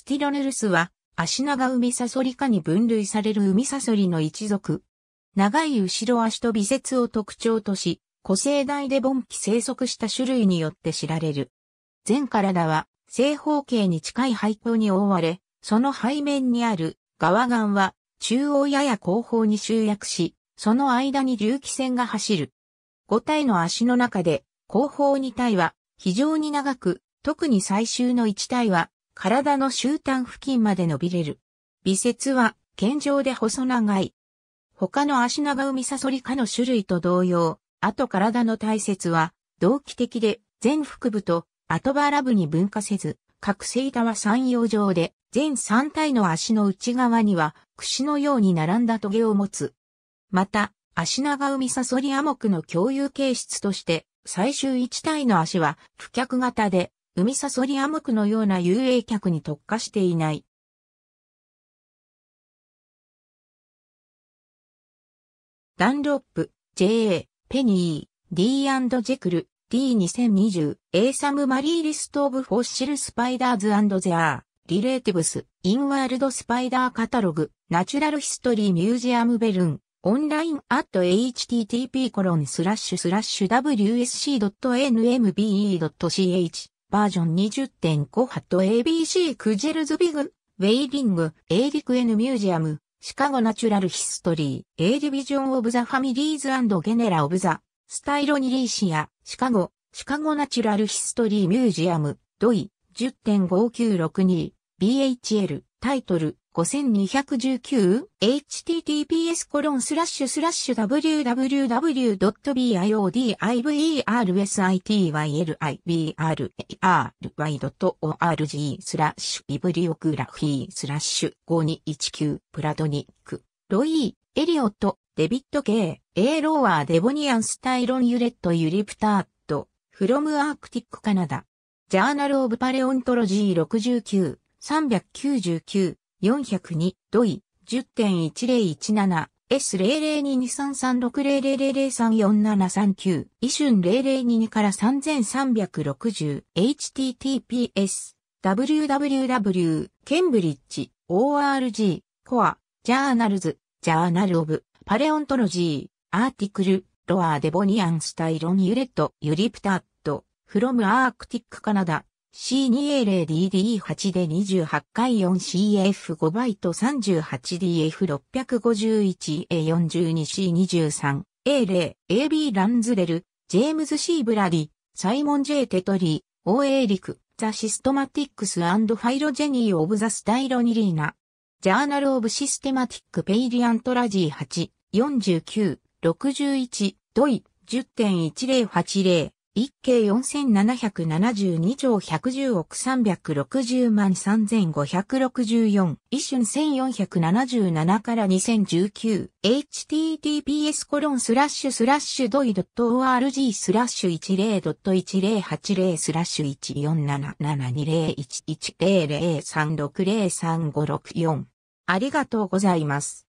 スティロネルスは、アシナガウミサソリ科に分類されるウミサソリの一族。長い後ろ足と微節を特徴とし、古生代で盆期生息した種類によって知られる。全体は正方形に近い背後に覆われ、その背面にある側岸は中央やや後方に集約し、その間に隆起線が走る。5体の足の中で後方2体は非常に長く、特に最終の1体は体の終端付近まで伸びれる。微節は、健常で細長い。他の足長海サソリ科の種類と同様、後体の体節は、同期的で、全腹部と後腹部に分化せず、各セイは三葉状で、全三体の足の内側には、櫛のように並んだ棘を持つ。また、足長海サソリア目の共有形質として、最終一体の足は、不脚型で、海サソリアムクのような遊泳客に特化していない。ダンロップ、JA、ペニー、D& ジェクル、D2020、A サムマリーリストオブフォッシルスパイダーズゼアー、リレーティブス、インワールドスパイダーカタログ、ナチュラルヒストリーミュージアムベルン、オンラインアット http コロンスラッシュスラッシュ wsc.nmbe.ch バージョン20.5ハット ABC クジェルズビグ、ウェイリング、エイリクエヌミュージアム、シカゴナチュラルヒストリー、エイディビジョンオブザファミリーズゲネラオブザ、スタイロニリーシア、シカゴ、シカゴナチュラルヒストリーミュージアム、ドイ、10.5962、BHL。タイトル 5219https コロンスラッシュスラッシュ www.biodiversitylibrary.org スラッシュビブリオグラフィースラッシュ5219プラトニックロイー、エリオット、デビット・ケエーローワー・デボニアンス・タイロン・ユレット・ユリプターット、フロム・アークティック・カナダ。ジャーナル・オブ・パレオントロジー69。399、402、ドイ、10.1017、S002233600034739、イシュン0022から3360、https、www、ケンブリッジ、org、コア、ジャーナルズ、ジャーナルオブ、パレオントロジー、アーティクル、ロアーデボニアンスタイロンユレット、ユリプタッド、フロムアークティックカナダ、C2A0DD8 で28回 4CF5 バイト 38DF651A42C23A0 AB ランズレルジェームズ・ C・ ブラディ、サイモン・ J・ テトリー、OA エリク、ザ・システマティックス・アンド・ファイロジェニー・オブ・ザ・スタイロニリーナ、ジャーナル・オブ・システマティック・ペイリアントラジー8、49、61、ドイ、10.1080 1京4772兆110億360万3564一瞬1477から 2019https コロンスラッシュスラッシュドイドット org スラッシュ10ドット1080スラッシュ14772011003603564ありがとうございます。